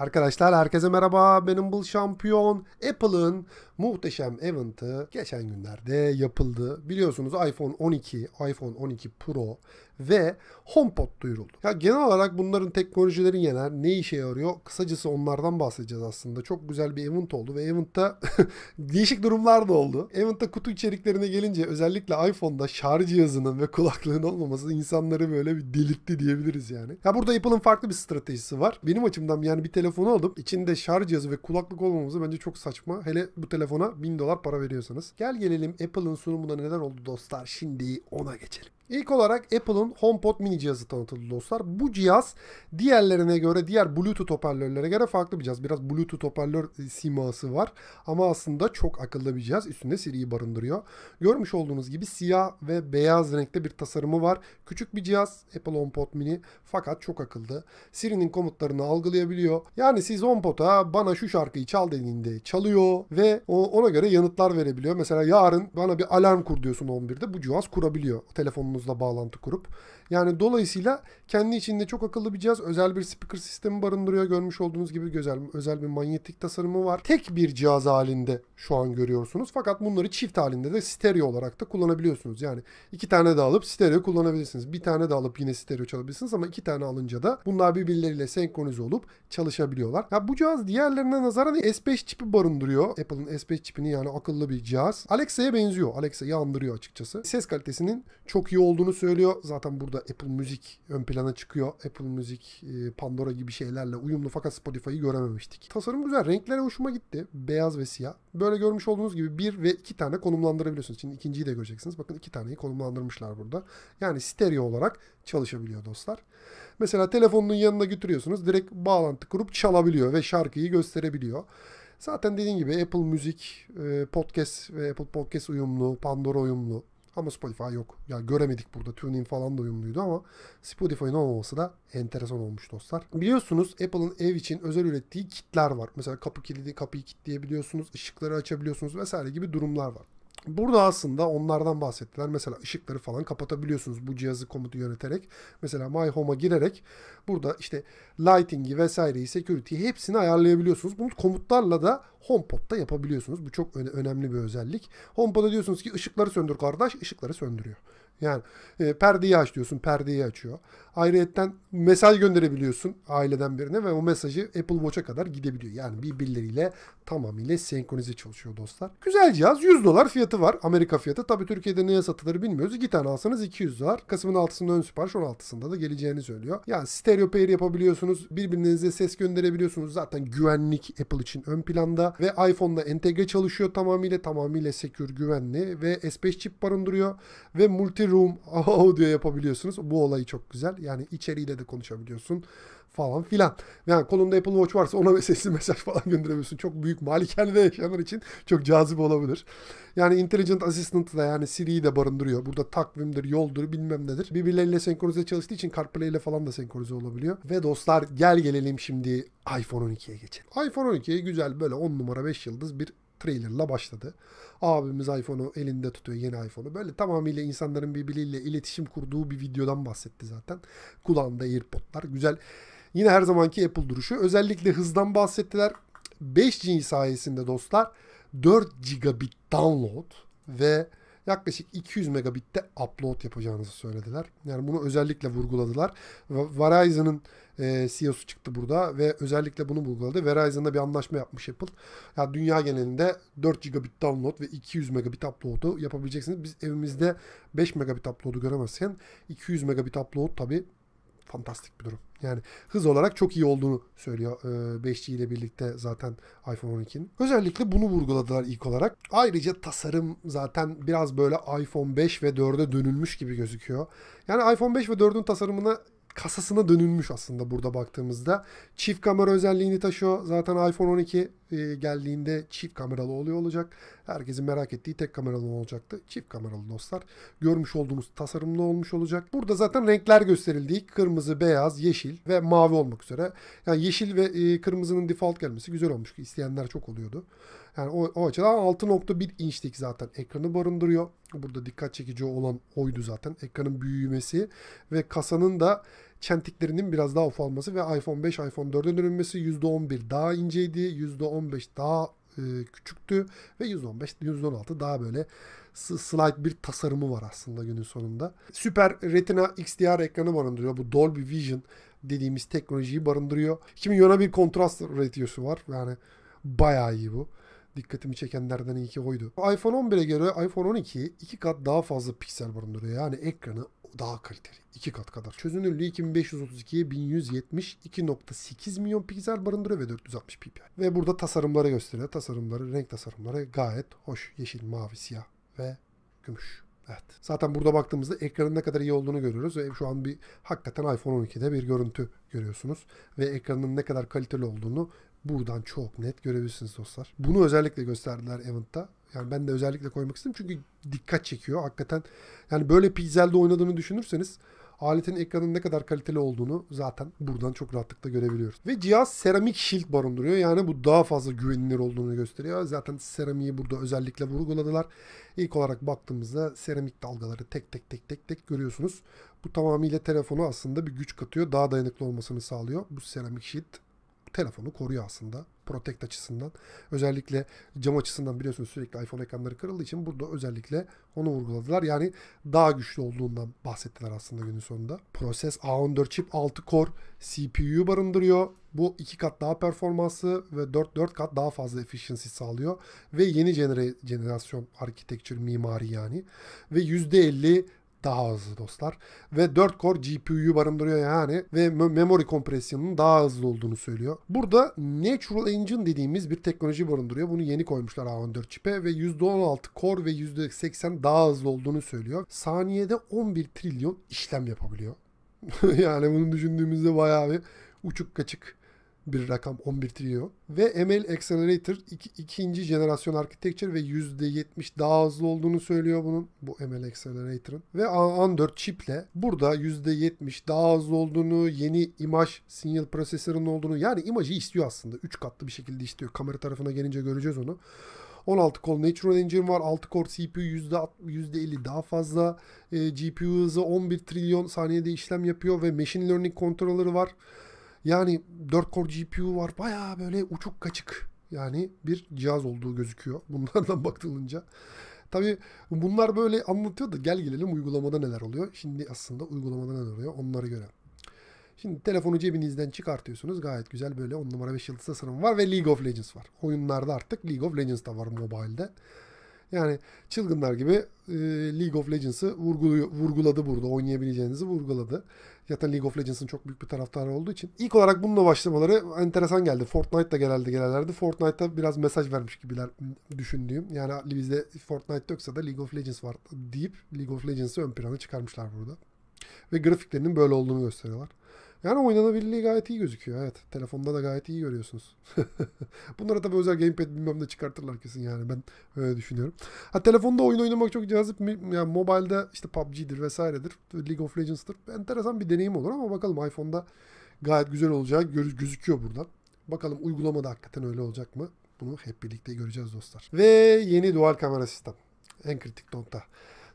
Arkadaşlar herkese merhaba. Benim bu şampiyon Apple'ın muhteşem eventi geçen günlerde yapıldı. Biliyorsunuz iPhone 12, iPhone 12 Pro ve HomePod duyuruldu. Ya genel olarak bunların teknolojileri genel ne işe yarıyor? Kısacası onlardan bahsedeceğiz aslında. Çok güzel bir event oldu ve event'ta değişik durumlar da oldu. Event'ta kutu içeriklerine gelince özellikle iPhone'da şarj cihazının ve kulaklığın olmaması insanları böyle bir delirtti diyebiliriz yani. Ya burada Apple'ın farklı bir stratejisi var. Benim açımdan yani bir telefonu alıp içinde şarj cihazı ve kulaklık olmaması bence çok saçma. Hele bu telefona 1000 dolar para veriyorsanız. Gel gelelim Apple'ın sunumunda neler oldu dostlar. Şimdi ona geçelim. İlk olarak Apple'ın HomePod mini cihazı tanıtıldı dostlar. Bu cihaz diğerlerine göre, diğer Bluetooth hoparlörlere göre farklı bir cihaz. Biraz Bluetooth hoparlör e, siması var ama aslında çok akıllı bir cihaz. Üstünde Siri'yi barındırıyor. Görmüş olduğunuz gibi siyah ve beyaz renkte bir tasarımı var. Küçük bir cihaz Apple HomePod mini fakat çok akıllı. Siri'nin komutlarını algılayabiliyor. Yani siz HomePod'a bana şu şarkıyı çal dediğinde çalıyor ve ona göre yanıtlar verebiliyor. Mesela yarın bana bir alarm kur diyorsun 11'de bu cihaz kurabiliyor. Telefonunuz telefonunuzla bağlantı kurup. Yani dolayısıyla kendi içinde çok akıllı bir cihaz. Özel bir speaker sistemi barındırıyor. Görmüş olduğunuz gibi özel, özel bir manyetik tasarımı var. Tek bir cihaz halinde şu an görüyorsunuz. Fakat bunları çift halinde de stereo olarak da kullanabiliyorsunuz. Yani iki tane de alıp stereo kullanabilirsiniz. Bir tane de alıp yine stereo çalabilirsiniz ama iki tane alınca da bunlar birbirleriyle senkronize olup çalışabiliyorlar. Ya bu cihaz diğerlerine nazaran S5 çipi barındırıyor. Apple'ın S5 çipini yani akıllı bir cihaz. Alexa'ya benziyor. Alexa'yı andırıyor açıkçası. Ses kalitesinin çok iyi olduğunu olduğunu söylüyor. Zaten burada Apple Music ön plana çıkıyor. Apple Music, e, Pandora gibi şeylerle uyumlu fakat Spotify'ı görememiştik. Tasarım güzel. renkler hoşuma gitti. Beyaz ve siyah. Böyle görmüş olduğunuz gibi bir ve iki tane konumlandırabiliyorsunuz. Şimdi ikinciyi de göreceksiniz. Bakın iki taneyi konumlandırmışlar burada. Yani stereo olarak çalışabiliyor dostlar. Mesela telefonunun yanına götürüyorsunuz. Direkt bağlantı kurup çalabiliyor ve şarkıyı gösterebiliyor. Zaten dediğim gibi Apple Müzik, e, podcast ve Apple Podcast uyumlu, Pandora uyumlu. Ama Spotify yok. Yani göremedik burada. TuneIn falan da uyumluydu ama Spotify'ın olmaması da enteresan olmuş dostlar. Biliyorsunuz Apple'ın ev için özel ürettiği kitler var. Mesela kapı kilidi, kapıyı kilitleyebiliyorsunuz, ışıkları açabiliyorsunuz vesaire gibi durumlar var. Burada aslında onlardan bahsettiler. Mesela ışıkları falan kapatabiliyorsunuz bu cihazı komutu yöneterek. Mesela My Home'a girerek burada işte lighting'i vesaireyi, security'yi hepsini ayarlayabiliyorsunuz. Bunu komutlarla da HomePod'da yapabiliyorsunuz. Bu çok önemli bir özellik. HomePod'a diyorsunuz ki ışıkları söndür kardeş, ışıkları söndürüyor. Yani e, perdeyi aç diyorsun, perdeyi açıyor. Ayrıyetten mesaj gönderebiliyorsun aileden birine ve o mesajı Apple Watch'a kadar gidebiliyor. Yani birbirleriyle tamamıyla senkronize çalışıyor dostlar. Güzel cihaz. 100 dolar fiyatı var. Amerika fiyatı. Tabii Türkiye'de neye satılır bilmiyoruz. İki tane alsanız 200 dolar. Kasım'ın 6'sında ön sipariş 16'sında da geleceğini söylüyor. Yani stereo pair yapabiliyorsunuz. Birbirinize ses gönderebiliyorsunuz. Zaten güvenlik Apple için ön planda ve iPhone'la entegre çalışıyor tamamıyla. Tamamıyla secure, güvenli ve S5 çip barındırıyor ve multi room audio yapabiliyorsunuz. Bu olayı çok güzel. Yani içeriğiyle de konuşabiliyorsun falan filan. Yani kolunda Apple Watch varsa ona sesli mesaj falan gönderebiliyorsun. Çok büyük malikanede yaşayanlar için çok cazip olabilir. Yani Intelligent Assistant da yani Siri'yi de barındırıyor. Burada takvimdir, yoldur bilmem nedir. Birbirleriyle senkronize çalıştığı için CarPlay ile falan da senkronize olabiliyor. Ve dostlar gel gelelim şimdi iPhone 12'ye geçelim. iPhone 12 güzel böyle 10 numara 5 yıldız bir trailerla başladı. Abimiz iPhone'u elinde tutuyor yeni iPhone'u. Böyle tamamıyla insanların birbiriyle iletişim kurduğu bir videodan bahsetti zaten. Kulağında AirPod'lar. Güzel. Yine her zamanki Apple duruşu. Özellikle hızdan bahsettiler. 5G sayesinde dostlar 4 gigabit download ve yaklaşık 200 megabitte upload yapacağınızı söylediler. Yani bunu özellikle vurguladılar. Verizon'ın e, CEO'su çıktı burada ve özellikle bunu vurguladı. Verizon'da bir anlaşma yapmış Apple. Yani dünya genelinde 4 gigabit download ve 200 megabit upload'u yapabileceksiniz. Biz evimizde 5 megabit upload'u göremezken 200 megabit upload tabii fantastik bir durum. Yani hız olarak çok iyi olduğunu söylüyor 5G e, ile birlikte zaten iPhone 12'nin. Özellikle bunu vurguladılar ilk olarak. Ayrıca tasarım zaten biraz böyle iPhone 5 ve 4'e dönülmüş gibi gözüküyor. Yani iPhone 5 ve 4'ün tasarımına kasasına dönülmüş aslında burada baktığımızda. Çift kamera özelliğini taşıyor. Zaten iPhone 12 e, geldiğinde çift kameralı oluyor olacak. Herkesin merak ettiği tek kameralı olacaktı. Çift kameralı dostlar. Görmüş olduğumuz tasarımlı olmuş olacak. Burada zaten renkler gösterildi. Kırmızı, beyaz, yeşil ve mavi olmak üzere. Yani yeşil ve e, kırmızının default gelmesi güzel olmuş. İsteyenler çok oluyordu. Yani o, o açıdan 6.1 inçlik zaten ekranı barındırıyor. Burada dikkat çekici olan oydu zaten. Ekranın büyümesi ve kasanın da çentiklerinin biraz daha ufalması ve iPhone 5, iPhone 4'e dönülmesi %11 daha inceydi, %15 daha e, küçüktü ve 115 116 daha böyle slight bir tasarımı var aslında günün sonunda. Süper Retina XDR ekranı barındırıyor. Bu Dolby Vision dediğimiz teknolojiyi barındırıyor. Şimdi yana bir kontrast ratio'su var. Yani bayağı iyi bu dikkatimi çekenlerden iyi ki oydu. iPhone 11'e göre iPhone 12 iki kat daha fazla piksel barındırıyor. Yani ekranı daha kaliteli. 2 kat kadar. Çözünürlüğü 2532'ye 1170 2.8 milyon piksel barındırıyor ve 460 ppi. Ve burada tasarımları gösteriyor. Tasarımları, renk tasarımları gayet hoş. Yeşil, mavi, siyah ve gümüş. Evet. Zaten burada baktığımızda ekranın ne kadar iyi olduğunu görüyoruz ve şu an bir hakikaten iPhone 12'de bir görüntü görüyorsunuz ve ekranın ne kadar kaliteli olduğunu buradan çok net görebilirsiniz dostlar. Bunu özellikle gösterdiler Event'ta yani ben de özellikle koymak istedim çünkü dikkat çekiyor hakikaten. Yani böyle pizzelde oynadığını düşünürseniz aletin ekranın ne kadar kaliteli olduğunu zaten buradan çok rahatlıkla görebiliyoruz. Ve cihaz seramik shield barındırıyor. Yani bu daha fazla güvenilir olduğunu gösteriyor. Zaten seramiği burada özellikle vurguladılar. İlk olarak baktığımızda seramik dalgaları tek tek tek tek tek görüyorsunuz. Bu tamamıyla telefonu aslında bir güç katıyor. Daha dayanıklı olmasını sağlıyor bu seramik shield telefonu koruyor aslında protect açısından. Özellikle cam açısından biliyorsunuz sürekli iPhone ekranları kırıldığı için burada özellikle onu vurguladılar. Yani daha güçlü olduğundan bahsettiler aslında günün sonunda. Proses A14 chip 6 core CPU barındırıyor. Bu 2 kat daha performansı ve 4 4 kat daha fazla efficiency sağlıyor ve yeni jenera jenerasyon architecture mimari yani ve %50 daha hızlı dostlar. Ve 4 core GPU'yu barındırıyor yani ve memory kompresyonunun daha hızlı olduğunu söylüyor. Burada Natural Engine dediğimiz bir teknoloji barındırıyor. Bunu yeni koymuşlar A14 çipe ve %16 core ve %80 daha hızlı olduğunu söylüyor. Saniyede 11 trilyon işlem yapabiliyor. yani bunu düşündüğümüzde bayağı bir uçuk kaçık bir rakam 11 trilyon. Ve ML Accelerator iki, ikinci jenerasyon architecture ve %70 daha hızlı olduğunu söylüyor bunun. Bu ML Accelerator'ın. Ve a 4 çiple burada %70 daha hızlı olduğunu, yeni imaj sinyal prosesörünün olduğunu yani imajı istiyor aslında. 3 katlı bir şekilde istiyor. Kamera tarafına gelince göreceğiz onu. 16 kol Natural Engine var. 6 core CPU %50 daha fazla. E, GPU hızı 11 trilyon saniyede işlem yapıyor ve Machine Learning kontrolleri var. Yani 4 core GPU var. Baya böyle uçuk kaçık yani bir cihaz olduğu gözüküyor bunlardan bakılınca. Tabii bunlar böyle anlatıyor da gel gelelim uygulamada neler oluyor. Şimdi aslında uygulamada neler oluyor onlara göre. Şimdi telefonu cebinizden çıkartıyorsunuz. Gayet güzel böyle 10 numara 5 yıldız tasarım var ve League of Legends var. Oyunlarda artık League of Legends da var mobilde. Yani çılgınlar gibi e, League of Legends'ı vurguladı burada. Oynayabileceğinizi vurguladı. Zaten League of Legends'ın çok büyük bir taraftarı olduğu için. ilk olarak bununla başlamaları enteresan geldi. Fortnite Fortnite'da genelde gelirlerdi. Fortnite'da biraz mesaj vermiş gibiler düşündüğüm. Yani bizde Fortnite yoksa da League of Legends var deyip League of Legends'ı ön plana çıkarmışlar burada. Ve grafiklerinin böyle olduğunu gösteriyorlar. Yani oynanabilirliği gayet iyi gözüküyor. Evet. Telefonda da gayet iyi görüyorsunuz. Bunlara tabii özel gamepad bilmem ne çıkartırlar kesin yani. Ben öyle düşünüyorum. Ha telefonda oyun oynamak çok cazip. Yani mobilde işte PUBG'dir vesairedir. League of Legends'tır. Enteresan bir deneyim olur ama bakalım iPhone'da gayet güzel olacağı gözüküyor buradan. Bakalım uygulamada hakikaten öyle olacak mı? Bunu hep birlikte göreceğiz dostlar. Ve yeni dual kamera sistem. En kritik nokta.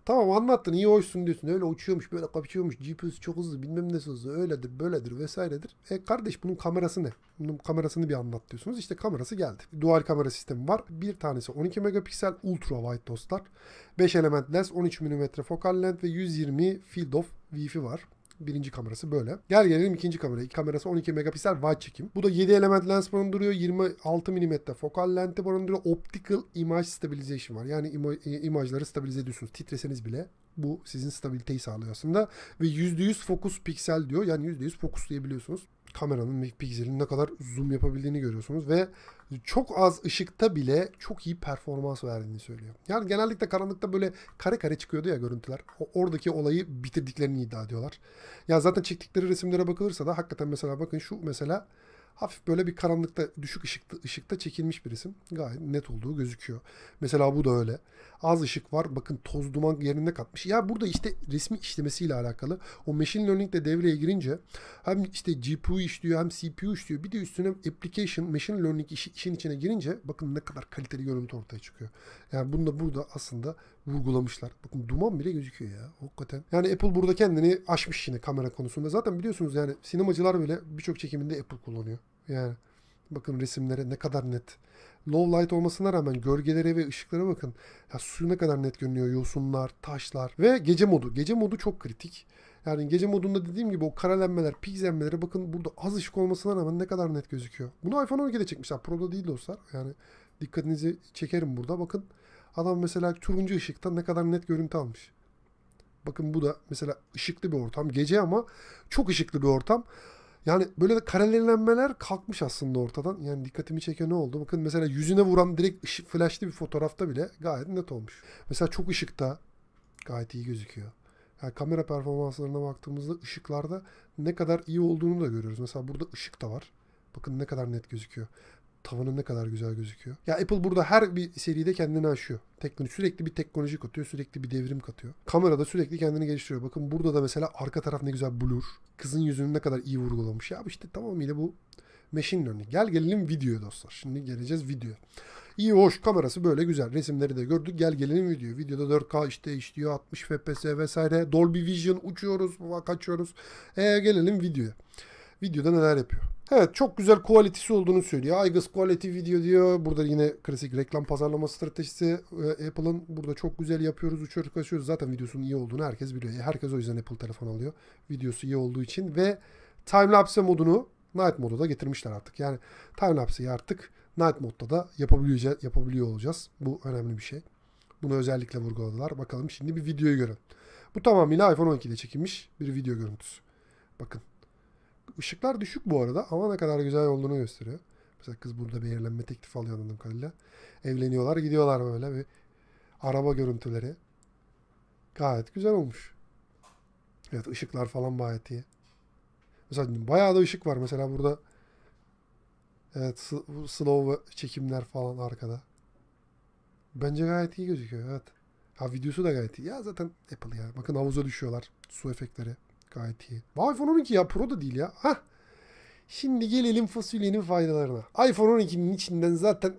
Tamam anlattın iyi hoşsun diyorsun. Öyle uçuyormuş böyle kapışıyormuş. GPS çok hızlı bilmem ne hızlı öyledir böyledir vesairedir. E kardeş bunun kamerası ne? Bunun kamerasını bir anlat diyorsunuz. İşte kamerası geldi. Dual kamera sistemi var. Bir tanesi 12 megapiksel ultra wide dostlar. 5 element lens 13 mm focal length ve 120 field of wi var. Birinci kamerası böyle. Gel gelelim ikinci kameraya. İki kamerası 12 megapiksel wide çekim. Bu da 7 element lens barındırıyor. 26 mm fokal lenti barındırıyor. Optical image stabilization var. Yani ima, imajları stabilize ediyorsunuz. Titreseniz bile bu sizin stabiliteyi sağlıyor aslında. Ve %100 fokus piksel diyor. Yani %100 fokuslayabiliyorsunuz kameranın pikselin ne kadar zoom yapabildiğini görüyorsunuz ve çok az ışıkta bile çok iyi performans verdiğini söylüyor. Yani genellikle karanlıkta böyle kare kare çıkıyordu ya görüntüler. O, oradaki olayı bitirdiklerini iddia ediyorlar. Ya zaten çektikleri resimlere bakılırsa da hakikaten mesela bakın şu mesela Hafif böyle bir karanlıkta, düşük ışıkta, ışıkta çekilmiş bir resim. Gayet net olduğu gözüküyor. Mesela bu da öyle. Az ışık var. Bakın toz duman yerine katmış. Ya burada işte resmi işlemesiyle alakalı. O machine learning de devreye girince hem işte GPU işliyor hem CPU işliyor. Bir de üstüne application, machine learning işi, işin içine girince bakın ne kadar kaliteli görüntü ortaya çıkıyor. Yani bunu da burada aslında vurgulamışlar. Bakın duman bile gözüküyor ya. Hakikaten. Yani Apple burada kendini aşmış yine kamera konusunda. Zaten biliyorsunuz yani sinemacılar bile birçok çekiminde Apple kullanıyor. Yani bakın resimlere ne kadar net. Low light olmasına rağmen gölgelere ve ışıklara bakın. Ya suyu ne kadar net görünüyor. Yosunlar, taşlar ve gece modu. Gece modu çok kritik. Yani gece modunda dediğim gibi o karalenmeler, pigzelmelere bakın burada az ışık olmasına rağmen ne kadar net gözüküyor. Bunu iPhone 12'de çekmişler. Pro'da değil dostlar. Yani dikkatinizi çekerim burada. Bakın Adam mesela turuncu ışıkta ne kadar net görüntü almış. Bakın bu da mesela ışıklı bir ortam. Gece ama çok ışıklı bir ortam. Yani böyle karelenmeler kalkmış aslında ortadan. Yani dikkatimi çeken ne oldu? Bakın mesela yüzüne vuran direkt ışık flashlı bir fotoğrafta bile gayet net olmuş. Mesela çok ışıkta gayet iyi gözüküyor. Yani kamera performanslarına baktığımızda ışıklarda ne kadar iyi olduğunu da görüyoruz. Mesela burada ışık da var. Bakın ne kadar net gözüküyor tavanı ne kadar güzel gözüküyor. Ya Apple burada her bir seride kendini aşıyor. Teknoloji, sürekli bir teknoloji katıyor, sürekli bir devrim katıyor. Kamera da sürekli kendini geliştiriyor. Bakın burada da mesela arka taraf ne güzel blur. Kızın yüzünü ne kadar iyi vurgulamış. Ya işte tamamıyla bu machine learning. Gel gelelim videoya dostlar. Şimdi geleceğiz video. İyi hoş kamerası böyle güzel. Resimleri de gördük. Gel gelelim video. Videoda 4K işte işliyor. 60 FPS vesaire. Dolby Vision uçuyoruz. Kaçıyoruz. E gelelim videoya. Videoda neler yapıyor? Evet çok güzel kualitesi olduğunu söylüyor. Aygıs quality video diyor. Burada yine klasik reklam pazarlama stratejisi e, Apple'ın. Burada çok güzel yapıyoruz, uçuyoruz, kaçıyoruz. Zaten videosunun iyi olduğunu herkes biliyor. E, herkes o yüzden Apple telefon alıyor. Videosu iyi olduğu için ve timelapse modunu Night modu da getirmişler artık. Yani timelapse'yi artık Night modda da yapabileceğiz, yapabiliyor olacağız. Bu önemli bir şey. Bunu özellikle vurguladılar. Bakalım şimdi bir videoyu görelim. Bu tamamıyla iPhone 12 ile çekilmiş bir video görüntüsü. Bakın. Işıklar düşük bu arada ama ne kadar güzel olduğunu gösteriyor. Mesela kız burada bir evlenme teklifi alıyor anladığım kadarıyla. Evleniyorlar gidiyorlar böyle bir araba görüntüleri. Gayet güzel olmuş. Evet ışıklar falan gayet iyi. Mesela bayağı da ışık var. Mesela burada evet slow çekimler falan arkada. Bence gayet iyi gözüküyor. Evet. Ha videosu da gayet iyi. Ya zaten Apple ya. Bakın havuza düşüyorlar. Su efektleri gayet iyi. iPhone 12 ya Pro da değil ya. Hah. Şimdi gelelim fasulyenin faydalarına. iPhone 12'nin içinden zaten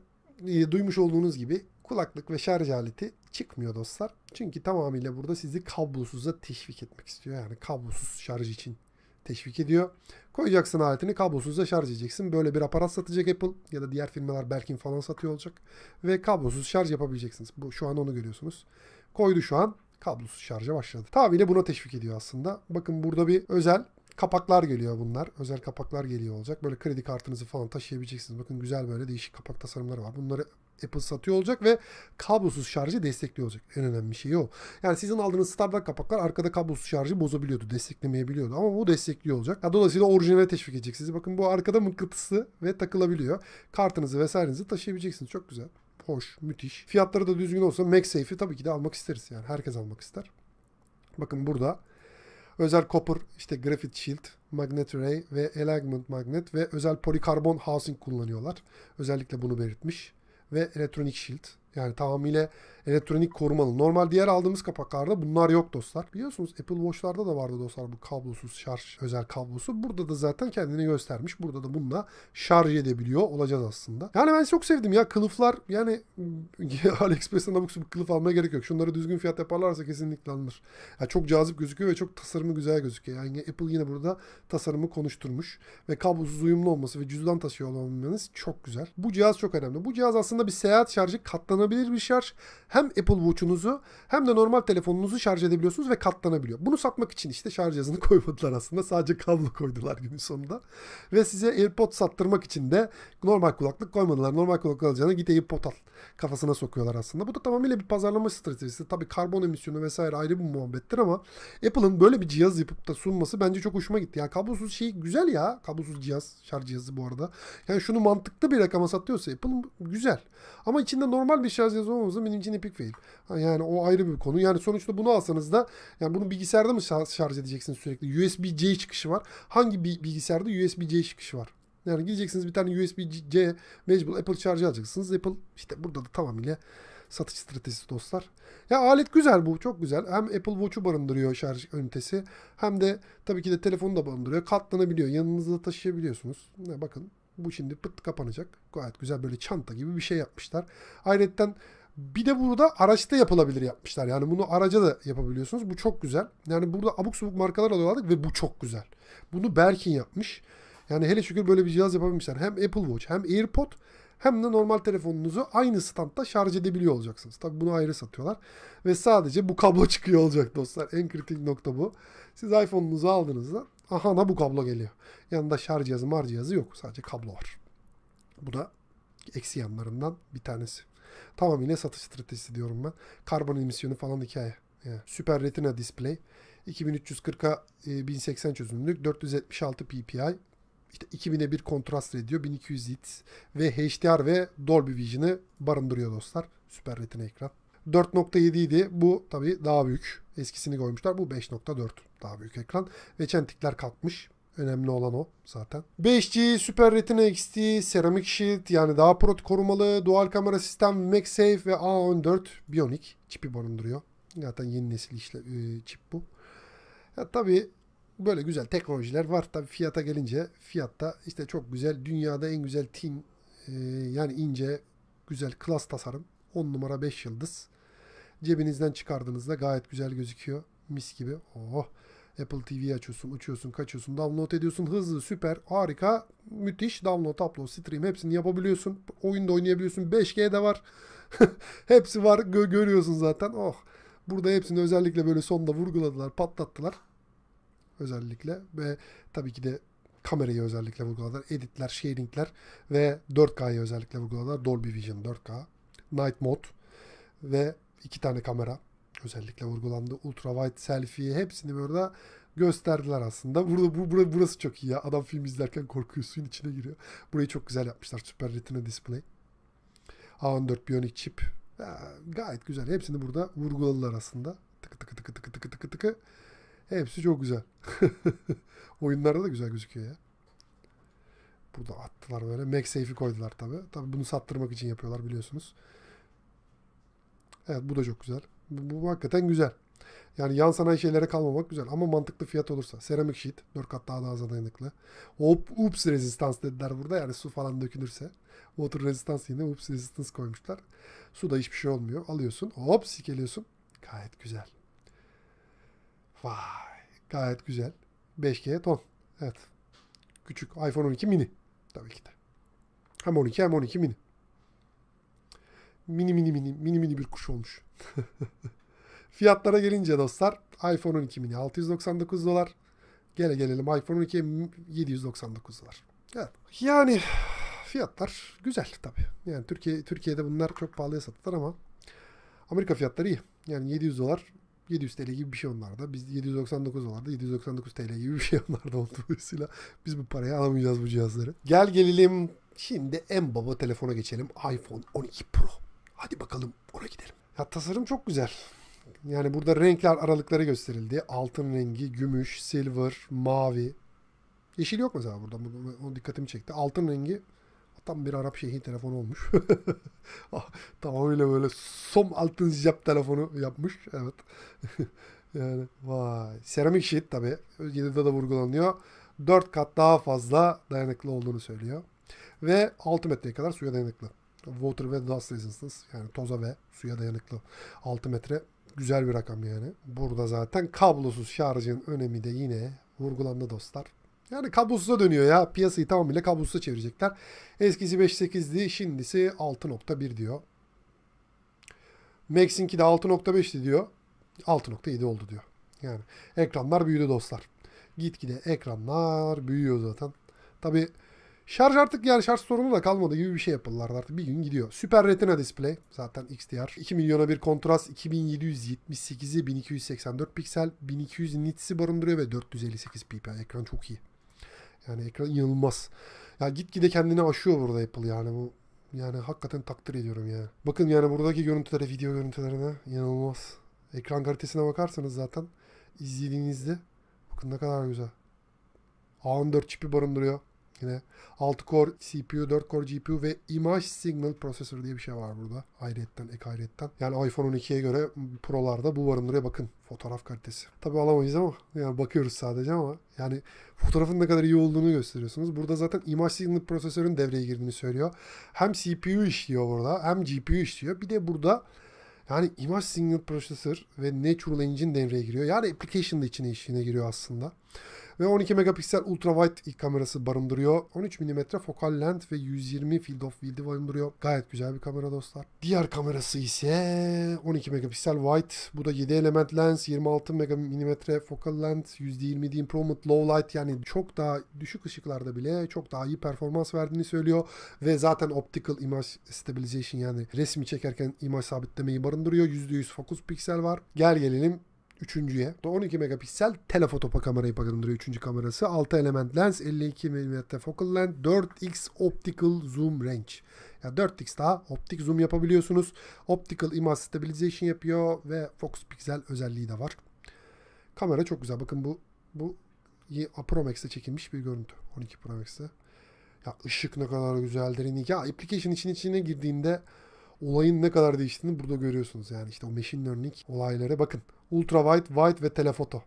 e, duymuş olduğunuz gibi kulaklık ve şarj aleti çıkmıyor dostlar. Çünkü tamamıyla burada sizi kablosuza teşvik etmek istiyor. Yani kablosuz şarj için teşvik ediyor. Koyacaksın aletini kablosuzla şarj edeceksin. Böyle bir aparat satacak Apple ya da diğer firmalar belki falan satıyor olacak. Ve kablosuz şarj yapabileceksiniz. Bu şu an onu görüyorsunuz. Koydu şu an kablosuz şarja başladı. Tamamıyla buna teşvik ediyor aslında. Bakın burada bir özel kapaklar geliyor bunlar. Özel kapaklar geliyor olacak. Böyle kredi kartınızı falan taşıyabileceksiniz. Bakın güzel böyle değişik kapak tasarımları var. Bunları Apple satıyor olacak ve kablosuz şarjı destekliyor olacak. En önemli şey o. Yani sizin aldığınız standart kapaklar arkada kablosuz şarjı bozabiliyordu. Desteklemeyebiliyordu. Ama bu destekliyor olacak. Yani dolayısıyla orijinale teşvik edecek. Sizi Bakın bu arkada mıknatısı ve takılabiliyor. Kartınızı vesairenizi taşıyabileceksiniz. Çok güzel hoş, müthiş. Fiyatları da düzgün olsa MagSafe'i tabii ki de almak isteriz yani. Herkes almak ister. Bakın burada özel copper, işte graphite shield, magnet ray ve alignment magnet ve özel polikarbon housing kullanıyorlar. Özellikle bunu belirtmiş. Ve elektronik shield. Yani tamamıyla elektronik korumalı. Normal diğer aldığımız kapaklarda bunlar yok dostlar. Biliyorsunuz Apple Watch'larda da vardı dostlar bu kablosuz şarj özel kablosu. Burada da zaten kendini göstermiş. Burada da bununla şarj edebiliyor olacağız aslında. Yani ben çok sevdim ya kılıflar yani AliExpress'ten abuk bir kılıf almaya gerek yok. Şunları düzgün fiyat yaparlarsa kesinlikle alınır. Yani çok cazip gözüküyor ve çok tasarımı güzel gözüküyor. Yani Apple yine burada tasarımı konuşturmuş ve kablosuz uyumlu olması ve cüzdan taşıyor olmanız çok güzel. Bu cihaz çok önemli. Bu cihaz aslında bir seyahat şarjı katlanabilir bir şarj hem Apple Watch'unuzu hem de normal telefonunuzu şarj edebiliyorsunuz ve katlanabiliyor. Bunu satmak için işte şarj cihazını koymadılar aslında. Sadece kablo koydular günün sonunda. Ve size AirPod sattırmak için de normal kulaklık koymadılar. Normal kulaklık alacağına git AirPod al kafasına sokuyorlar aslında. Bu da tamamıyla bir pazarlama stratejisi. Tabii karbon emisyonu vesaire ayrı bir muhabbettir ama Apple'ın böyle bir cihaz yapıp da sunması bence çok hoşuma gitti. Yani kablosuz şey güzel ya. Kablosuz cihaz, şarj cihazı bu arada. Yani şunu mantıklı bir rakama satıyorsa Apple güzel. Ama içinde normal bir şarj cihazı olmaması benim için epic fail. Yani o ayrı bir konu. Yani sonuçta bunu alsanız da yani bunu bilgisayarda mı şarj edeceksiniz sürekli? USB-C çıkışı var. Hangi bilgisayarda USB-C çıkışı var? Yani gideceksiniz bir tane USB-C mecbur Apple şarjı alacaksınız. Apple işte burada da tamamıyla satış stratejisi dostlar. Ya alet güzel bu çok güzel. Hem Apple Watch'u barındırıyor şarj ünitesi hem de tabii ki de telefonu da barındırıyor. Katlanabiliyor. Yanınızda taşıyabiliyorsunuz. Ya bakın bu şimdi pıt kapanacak. Gayet güzel böyle çanta gibi bir şey yapmışlar. Ayrıca bir de burada araçta yapılabilir yapmışlar. Yani bunu araca da yapabiliyorsunuz. Bu çok güzel. Yani burada abuk subuk markalar alıyorlardık ve bu çok güzel. Bunu Berkin yapmış. Yani hele şükür böyle bir cihaz yapabilmişler. Hem Apple Watch hem AirPod hem de normal telefonunuzu aynı standta şarj edebiliyor olacaksınız. Tabi bunu ayrı satıyorlar. Ve sadece bu kablo çıkıyor olacak dostlar. En kritik nokta bu. Siz iPhone'unuzu aldığınızda Aha bu kablo geliyor. Yanında şarj cihazı, mar cihazı yok. Sadece kablo var. Bu da eksi yanlarından bir tanesi. Tamamıyla satış stratejisi diyorum ben. Karbon emisyonu falan hikaye. Yani süper Retina display. 2340'a 1080 e, çözünürlük, 476 ppi, işte 2000'e 1 kontrast ediyor, 1200 nits ve HDR ve Dolby Vision'ı barındırıyor dostlar. Süper Retina ekran. 4.7 idi. Bu tabii daha büyük. Eskisini koymuşlar. Bu 5.4 daha büyük ekran. Ve çentikler kalkmış. Önemli olan o zaten. 5G, Super Retina XT, Ceramic Shield yani daha prot korumalı, dual kamera sistem, MagSafe ve A14 Bionic çipi barındırıyor. Zaten yeni nesil işle, e, çip bu. Ya, tabii böyle güzel teknolojiler var. Tabii fiyata gelince fiyatta işte çok güzel dünyada en güzel tin e, yani ince güzel klas tasarım. 10 numara 5 yıldız. Cebinizden çıkardığınızda gayet güzel gözüküyor. Mis gibi. Oh. Apple TV'yi açıyorsun, açıyorsun, kaçıyorsun, download ediyorsun. Hızlı, süper, harika, müthiş. Download, upload, stream hepsini yapabiliyorsun. Oyunda oynayabiliyorsun. 5G'de var. Hepsi var. Gö görüyorsun zaten. Oh. Burada hepsini özellikle böyle sonda vurguladılar, patlattılar. Özellikle ve tabii ki de kamerayı özellikle vurguladılar. Editler, sharingler ve 4K'yı özellikle vurguladılar. Dolby Vision 4K, Night Mode ve iki tane kamera. Özellikle vurgulandı. Ultra wide selfie hepsini burada gösterdiler aslında. Burada bu, bura, burası çok iyi ya. Adam film izlerken korkuyor suyun içine giriyor. Burayı çok güzel yapmışlar. Super Retina Display. A14 Bionic Chip. Ya, gayet güzel. Hepsini burada vurguladılar aslında. Tıkı tıkı tıkı tıkı tıkı tıkı tıkı. Hepsi çok güzel. Oyunlarda da güzel gözüküyor ya. Burada attılar böyle. MagSafe'i koydular tabi. Tabi bunu sattırmak için yapıyorlar biliyorsunuz. Evet bu da çok güzel. Bu, bu hakikaten güzel. Yani yan sanayi şeylere kalmamak güzel ama mantıklı fiyat olursa. Seramik sheet 4 kat daha da az dayanıklı. Hop, ups rezistans dediler burada yani su falan dökülürse. Water rezistans yine ups rezistans koymuşlar. Su da hiçbir şey olmuyor. Alıyorsun hop sikeliyorsun. Gayet güzel. Vay gayet güzel. 5G ton. Evet. Küçük iPhone 12 mini. Tabii ki de. Hem 12 hem 12 mini. Mini mini mini mini mini bir kuş olmuş. Fiyatlara gelince dostlar iPhone 12 mini 699 dolar. Gele gelelim iPhone 12 799 dolar. Evet. Yani fiyatlar güzel tabii. Yani Türkiye Türkiye'de bunlar çok pahalıya sattılar ama Amerika fiyatları iyi. Yani 700 dolar 700 TL gibi bir şey onlarda. Biz 799 dolarda 799 TL gibi bir şey onlarda olduğuyla biz bu parayı alamayacağız bu cihazları. Gel gelelim şimdi en baba telefona geçelim. iPhone 12 Pro. Hadi bakalım ona gidelim. Ya tasarım çok güzel. Yani burada renkler aralıkları gösterildi. Altın rengi, gümüş, silver, mavi. Yeşil yok mesela burada. O dikkatimi çekti. Altın rengi tam bir Arap şeyhi telefonu olmuş. Ah, tamamıyla böyle som altın ziyap telefonu yapmış. Evet. yani vay. Seramik sheet tabi. 7'de de vurgulanıyor. 4 kat daha fazla dayanıklı olduğunu söylüyor. Ve 6 metreye kadar suya dayanıklı. Water ve Dust Resistance yani toza ve suya dayanıklı 6 metre güzel bir rakam yani. Burada zaten kablosuz şarjın önemi de yine vurgulandı dostlar. Yani kablosuza dönüyor ya. Piyasayı tamamıyla kablosuza çevirecekler. Eskisi 5.8'di şimdisi 6.1 diyor. Max'inki de 6.5'ti diyor. 6.7 oldu diyor. Yani ekranlar büyüdü dostlar. Gitgide ekranlar büyüyor zaten. Tabi Şarj artık yani şarj sorunu da kalmadı gibi bir şey yapılırlar artık. Bir gün gidiyor. Süper Retina Display. Zaten XDR. 2 milyona bir kontrast 2778'i 1284 piksel 1200 nits'i barındırıyor ve 458 ppi. Ekran çok iyi. Yani ekran inanılmaz. Ya gitgide kendini aşıyor burada Apple yani bu yani hakikaten takdir ediyorum ya. Bakın yani buradaki görüntülere, video görüntülerine inanılmaz. Ekran kalitesine bakarsanız zaten izlediğinizde bakın ne kadar güzel. A14 çipi barındırıyor. Yine 6 core CPU, 4 core GPU ve Image Signal Processor diye bir şey var burada. Hayretten, ek hayretten. Yani iPhone 12'ye göre Pro'larda bu varımlara bakın. Fotoğraf kalitesi. Tabi alamayız ama yani bakıyoruz sadece ama yani fotoğrafın ne kadar iyi olduğunu gösteriyorsunuz. Burada zaten Image Signal Processor'ın devreye girdiğini söylüyor. Hem CPU işliyor burada hem GPU işliyor. Bir de burada yani Image Signal Processor ve Natural Engine devreye giriyor. Yani application da içine işine giriyor aslında ve 12 megapiksel ultra wide kamerası barındırıyor. 13 mm fokal lent ve 120 field of view'di barındırıyor. Gayet güzel bir kamera dostlar. Diğer kamerası ise 12 megapiksel wide. Bu da 7 element lens, 26 mm fokal lent, %20 de improvement low light yani çok daha düşük ışıklarda bile çok daha iyi performans verdiğini söylüyor ve zaten optical image stabilization yani resmi çekerken imaj sabitlemeyi barındırıyor. %100 fokus piksel var. Gel gelelim Üçüncüye. 12 megapiksel telefotopa kamerayı barındırıyor. Üçüncü kamerası. 6 element lens. 52 mm focal length. 4x optical zoom range. Ya yani 4x daha optik zoom yapabiliyorsunuz. Optical image stabilization yapıyor ve focus pixel özelliği de var. Kamera çok güzel. Bakın bu bu Pro Max'te çekilmiş bir görüntü. 12 Pro Max'te. Ya ışık ne kadar güzel derinlik. Ya application için içine girdiğinde olayın ne kadar değiştiğini burada görüyorsunuz. Yani işte o machine learning olaylara bakın. Ultra wide, wide ve telefoto.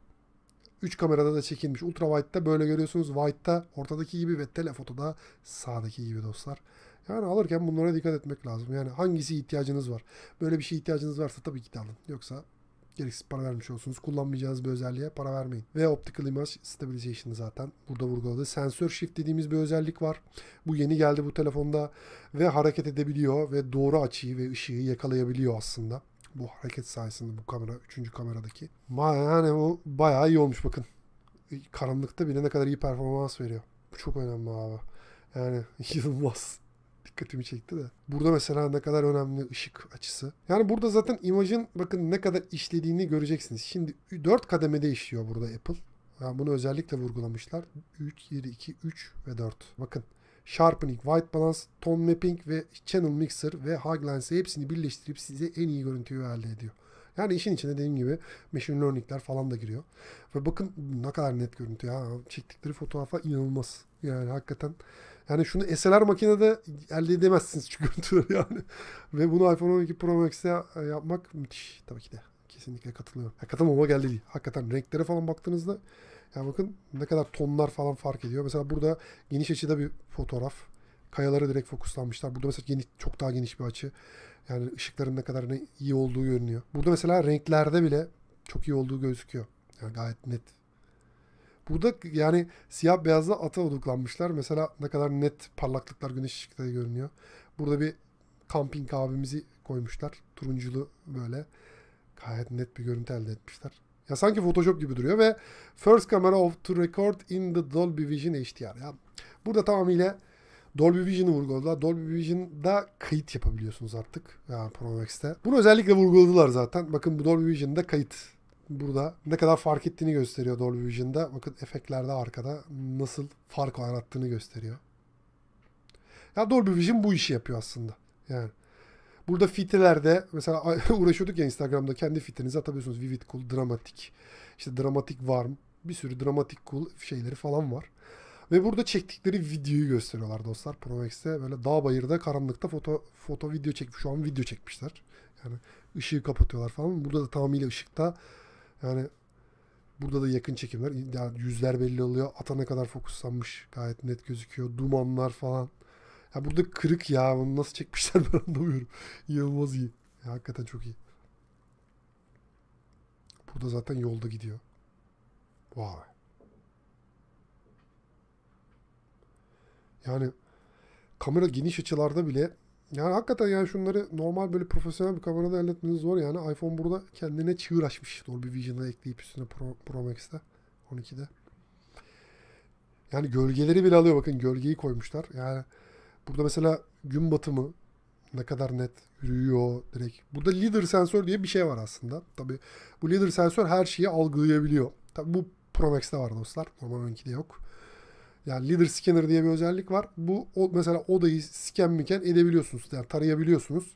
3 kamerada da çekilmiş. Ultra wide'da böyle görüyorsunuz. Wide'da ortadaki gibi ve telefotoda sağdaki gibi dostlar. Yani alırken bunlara dikkat etmek lazım. Yani hangisi ihtiyacınız var? Böyle bir şey ihtiyacınız varsa tabii ki de alın. Yoksa gereksiz para vermiş olsunuz. Kullanmayacağınız bir özelliğe para vermeyin. Ve Optical Image Stabilization zaten burada vurguladı. Sensör Shift dediğimiz bir özellik var. Bu yeni geldi bu telefonda ve hareket edebiliyor ve doğru açıyı ve ışığı yakalayabiliyor aslında. Bu hareket sayesinde bu kamera, üçüncü kameradaki. Yani o bayağı iyi olmuş bakın. Karanlıkta bile ne kadar iyi performans veriyor. Bu çok önemli abi. Yani yılmaz dikkatimi çekti de. Burada mesela ne kadar önemli ışık açısı. Yani burada zaten imajın bakın ne kadar işlediğini göreceksiniz. Şimdi 4 kademede işliyor burada Apple. Yani bunu özellikle vurgulamışlar. 3, 1, 2, 3 ve 4. Bakın Sharpening, White Balance, Tone Mapping ve Channel Mixer ve Huglance'ı hepsini birleştirip size en iyi görüntüyü elde ediyor. Yani işin içine dediğim gibi machine learning'ler falan da giriyor. Ve bakın ne kadar net görüntü ya. Çektikleri fotoğrafa inanılmaz. Yani hakikaten yani şunu SLR makinede elde edemezsiniz çünkü görüntüleri yani. Ve bunu iPhone 12 Pro Max'e e, yapmak müthiş tabii ki de. Kesinlikle katılıyorum. Hakikaten katılmama geldi değil. Hakikaten renklere falan baktığınızda yani bakın ne kadar tonlar falan fark ediyor. Mesela burada geniş açıda bir fotoğraf. Kayalara direkt fokuslanmışlar. Burada mesela geniş, çok daha geniş bir açı. Yani ışıkların ne kadar ne iyi olduğu görünüyor. Burada mesela renklerde bile çok iyi olduğu gözüküyor. Yani gayet net. Burada yani siyah beyazla ata odaklanmışlar. Mesela ne kadar net parlaklıklar güneş ışıkları görünüyor. Burada bir kamping abimizi koymuşlar. Turunculu böyle. Gayet net bir görüntü elde etmişler. Ya sanki Photoshop gibi duruyor ve First Camera of to Record in the Dolby Vision HDR. Ya burada tamamıyla Dolby Vision'ı vurguladılar. Dolby Vision'da kayıt yapabiliyorsunuz artık yani Pro Max'te. Bunu özellikle vurguladılar zaten. Bakın bu Dolby Vision'da kayıt burada ne kadar fark ettiğini gösteriyor Dolby Vision'da. Bakın efektlerde arkada nasıl fark yarattığını gösteriyor. Ya Dolby Vision bu işi yapıyor aslında. Yani Burada filtrelerde mesela uğraşıyorduk ya Instagram'da kendi filtrenizi atabiliyorsunuz. Vivid Cool, Dramatik, işte Dramatik Warm, bir sürü Dramatik Cool şeyleri falan var. Ve burada çektikleri videoyu gösteriyorlar dostlar. Pro Max'te böyle dağ bayırda karanlıkta foto foto video çekmiş. Şu an video çekmişler. Yani ışığı kapatıyorlar falan. Burada da tamamıyla ışıkta yani burada da yakın çekimler. Yani yüzler belli oluyor. Atana kadar fokuslanmış. Gayet net gözüküyor. Dumanlar falan. Ya burada kırık ya. Bunu nasıl çekmişler ben anlamıyorum. Yılmaz iyi. Ya, hakikaten çok iyi. Burada zaten yolda gidiyor. Vay. Wow. Yani kamera geniş açılarda bile yani hakikaten yani şunları normal böyle profesyonel bir kamerada elde etmeniz zor. Yani iPhone burada kendine çığır açmış. Dolby Vision'a ekleyip üstüne Pro, Pro Max'te 12'de. Yani gölgeleri bile alıyor. Bakın gölgeyi koymuşlar. Yani Burada mesela gün batımı ne kadar net yürüyor direkt. Burada leader sensör diye bir şey var aslında. Tabi bu leader sensör her şeyi algılayabiliyor. Tabi bu Pro Max'te var dostlar. Normal 12'de yok. Yani leader scanner diye bir özellik var. Bu o, mesela odayı scan miken edebiliyorsunuz. Yani tarayabiliyorsunuz.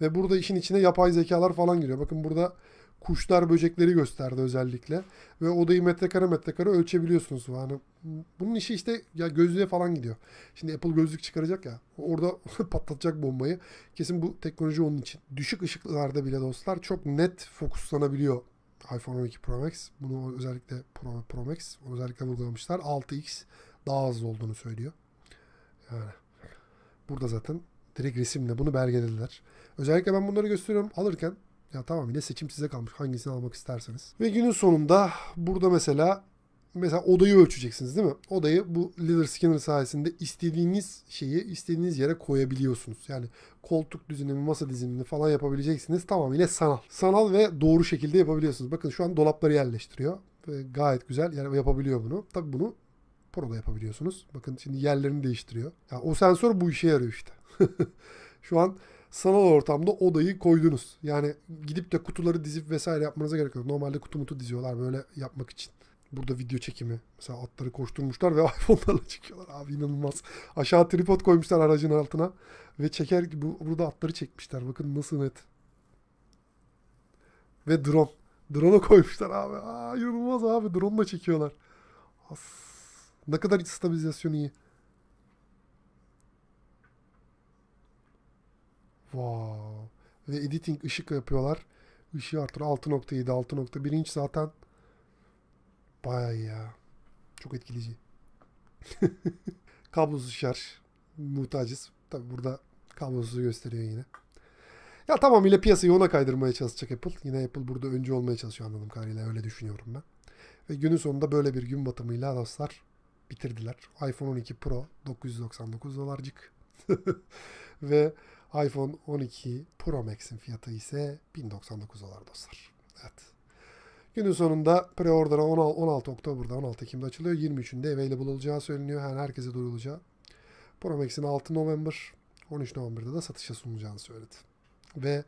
Ve burada işin içine yapay zekalar falan giriyor. Bakın burada kuşlar böcekleri gösterdi özellikle. Ve odayı metrekare metrekare ölçebiliyorsunuz. Yani bunun işi işte ya gözlüğe falan gidiyor. Şimdi Apple gözlük çıkaracak ya. Orada patlatacak bombayı. Kesin bu teknoloji onun için. Düşük ışıklarda bile dostlar çok net fokuslanabiliyor iPhone 12 Pro Max. Bunu özellikle Pro, Pro Max özellikle vurgulamışlar. 6X daha hızlı olduğunu söylüyor. Yani burada zaten direkt resimle bunu belgelediler. Özellikle ben bunları gösteriyorum alırken ya tamam, tamamıyla seçim size kalmış hangisini almak isterseniz. Ve günün sonunda burada mesela mesela odayı ölçeceksiniz değil mi? Odayı bu liver scanner sayesinde istediğiniz şeyi istediğiniz yere koyabiliyorsunuz. Yani koltuk düzenini, masa dizimini falan yapabileceksiniz. Tamamıyla sanal. Sanal ve doğru şekilde yapabiliyorsunuz. Bakın şu an dolapları yerleştiriyor. Ve gayet güzel yapabiliyor bunu. Tabii bunu Pro'da yapabiliyorsunuz. Bakın şimdi yerlerini değiştiriyor. Ya yani o sensör bu işe yarıyor işte. şu an sanal ortamda odayı koydunuz. Yani gidip de kutuları dizip vesaire yapmanıza gerek yok. Normalde kutu mutu diziyorlar böyle yapmak için. Burada video çekimi. Mesela atları koşturmuşlar ve iPhone'larla çekiyorlar. Abi inanılmaz. Aşağı tripod koymuşlar aracın altına. Ve çeker bu, burada atları çekmişler. Bakın nasıl net. Ve drone. Drone'u koymuşlar abi. Aa, inanılmaz abi. Drone'la çekiyorlar. As. Ne kadar stabilizasyon iyi. Wow. Ve editing ışık yapıyorlar. Işığı artır 6.7 6.1 inç zaten. Bayağı ya. Çok etkileyici. kablosuz şarj. Muhtacız. Tabi burada kablosuzu gösteriyor yine. Ya tamam ile piyasayı ona kaydırmaya çalışacak Apple. Yine Apple burada önce olmaya çalışıyor anladığım kadarıyla. Öyle düşünüyorum ben. Ve günün sonunda böyle bir gün batımıyla dostlar bitirdiler. iPhone 12 Pro 999 dolarcık. Ve iPhone 12 Pro Max'in fiyatı ise 1099 dolar dostlar. Evet. Günün sonunda pre-order'a 16 Oktober'da 16 Ekim'de açılıyor. 23'ünde available olacağı söyleniyor. Her herkese duyulacağı. Pro Max'in 6 November 13 November'da da satışa sunulacağını söyledi. Ve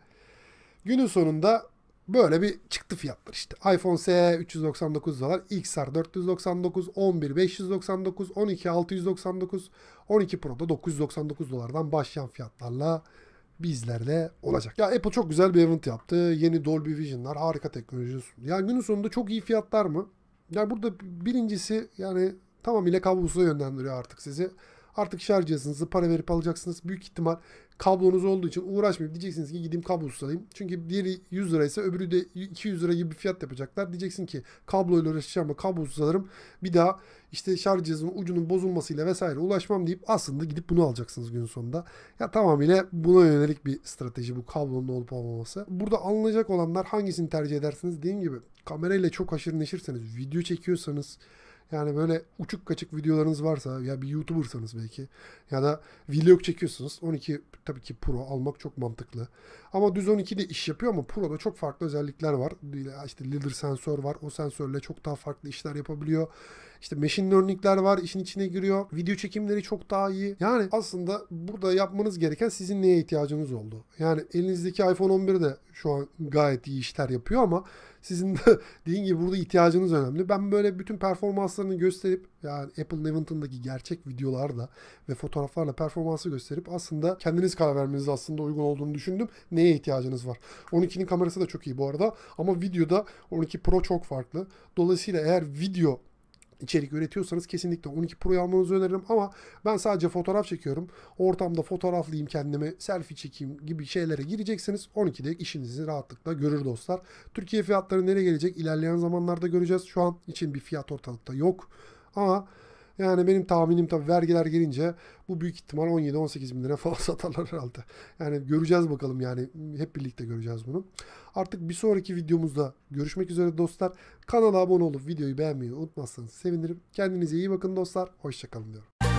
günün sonunda Böyle bir çıktı fiyatlar işte. iPhone SE 399 dolar, XR 499, 11 599, 12 699, 12 Pro'da 999 dolardan başlayan fiyatlarla bizlerle olacak. Ya Apple çok güzel bir event yaptı. Yeni Dolby Vision'lar harika teknoloji sundu. Yani günün sonunda çok iyi fiyatlar mı? Yani burada birincisi yani tamamıyla kablosuza yönlendiriyor artık sizi. Artık şarj cihazınızı para verip alacaksınız. Büyük ihtimal kablonuz olduğu için uğraşmayıp diyeceksiniz ki gideyim kablosuz alayım. Çünkü biri 100 liraysa öbürü de 200 lira gibi bir fiyat yapacaklar. Diyeceksin ki kabloyla uğraşacağım ama kablosuz alırım. Bir daha işte şarj cihazının ucunun bozulmasıyla vesaire ulaşmam deyip aslında gidip bunu alacaksınız gün sonunda. Ya tamamıyla buna yönelik bir strateji bu kablonun olup olmaması. Burada alınacak olanlar hangisini tercih edersiniz? Dediğim gibi kamerayla çok aşırı neşirseniz, video çekiyorsanız, yani böyle uçuk kaçık videolarınız varsa ya bir YouTuber'sanız belki ya da vlog çekiyorsunuz. 12 tabii ki Pro almak çok mantıklı. Ama düz 12 de iş yapıyor ama Pro'da çok farklı özellikler var. İşte lidar sensör var. O sensörle çok daha farklı işler yapabiliyor. İşte machine learning'ler var işin içine giriyor. Video çekimleri çok daha iyi. Yani aslında burada yapmanız gereken sizin neye ihtiyacınız oldu. Yani elinizdeki iPhone 11 de şu an gayet iyi işler yapıyor ama sizin de dediğin gibi burada ihtiyacınız önemli. Ben böyle bütün performanslarını gösterip yani Apple Leventon'daki gerçek videolarla ve fotoğraflarla performansı gösterip aslında kendiniz karar vermeniz aslında uygun olduğunu düşündüm. Neye ihtiyacınız var? 12'nin kamerası da çok iyi bu arada ama videoda 12 Pro çok farklı. Dolayısıyla eğer video içerik üretiyorsanız kesinlikle 12 Pro'yu almanızı öneririm ama ben sadece fotoğraf çekiyorum. Ortamda fotoğraflayayım kendimi, selfie çekeyim gibi şeylere gireceksiniz. 12'de işinizi rahatlıkla görür dostlar. Türkiye fiyatları nereye gelecek? İlerleyen zamanlarda göreceğiz. Şu an için bir fiyat ortalıkta yok. Ama yani benim tahminim tabii vergiler gelince bu büyük ihtimal 17-18 bin lira falan satarlar herhalde. Yani göreceğiz bakalım yani hep birlikte göreceğiz bunu. Artık bir sonraki videomuzda görüşmek üzere dostlar. Kanala abone olup videoyu beğenmeyi unutmazsanız sevinirim. Kendinize iyi bakın dostlar. Hoşçakalın diyorum.